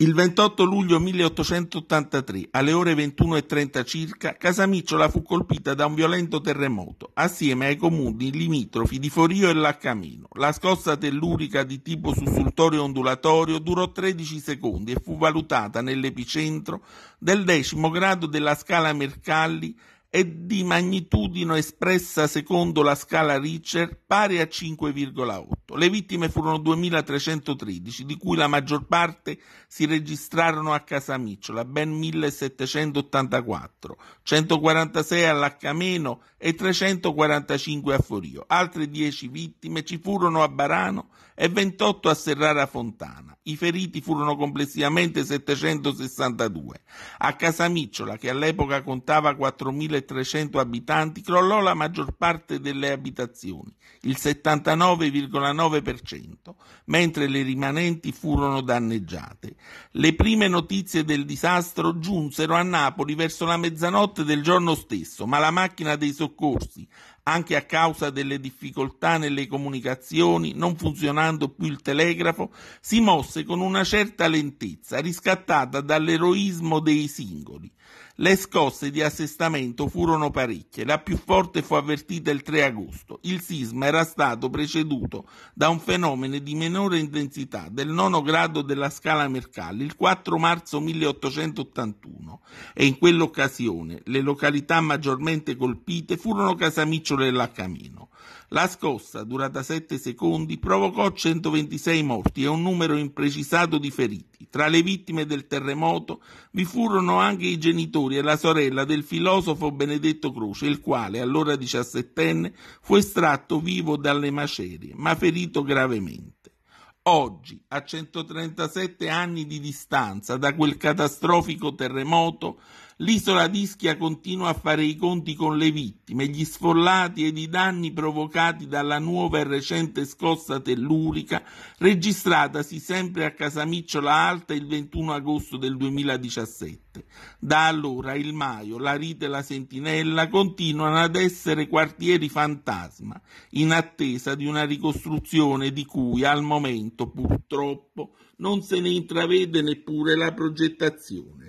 Il 28 luglio 1883, alle ore 21.30 circa, Casamicciola fu colpita da un violento terremoto, assieme ai comuni limitrofi di Forio e Laccamino. La scossa tellurica di tipo sussultorio ondulatorio durò 13 secondi e fu valutata nell'epicentro del decimo grado della scala Mercalli e di magnitudine espressa secondo la scala Richter pari a 5,8. 2008. Le vittime furono 2.313, di cui la maggior parte si registrarono a Casamicciola, ben 1.784, 146 all'Accameno e 345 a Forio. Altre 10 vittime ci furono a Barano e 28 a Serrara Fontana. I feriti furono complessivamente 762. A Casamicciola, che all'epoca contava 4.300 abitanti, crollò la maggior parte delle abitazioni, il 79,9% 49%, mentre le rimanenti furono danneggiate. Le prime notizie del disastro giunsero a Napoli verso la mezzanotte del giorno stesso, ma la macchina dei soccorsi, anche a causa delle difficoltà nelle comunicazioni, non funzionando più il telegrafo, si mosse con una certa lentezza, riscattata dall'eroismo dei singoli. Le scosse di assestamento furono parecchie, la più forte fu avvertita il 3 agosto. Il sisma era stato preceduto da un fenomeno di minore intensità del nono grado della scala Mercalli il 4 marzo 1881 e in quell'occasione le località maggiormente colpite furono Casamicciolo e Laccamino. La scossa, durata 7 secondi, provocò 126 morti e un numero imprecisato di feriti. Tra le vittime del terremoto vi furono anche i genitori e la sorella del filosofo Benedetto Croce, il quale, allora diciassettenne, fu estratto vivo dalle macerie, ma ferito gravemente oggi, a 137 anni di distanza da quel catastrofico terremoto, L'isola d'Ischia continua a fare i conti con le vittime, gli sfollati ed i danni provocati dalla nuova e recente scossa tellurica registratasi sempre a Casamicciola Alta il 21 agosto del 2017. Da allora il Maio, la Rite e la Sentinella continuano ad essere quartieri fantasma, in attesa di una ricostruzione di cui al momento purtroppo non se ne intravede neppure la progettazione.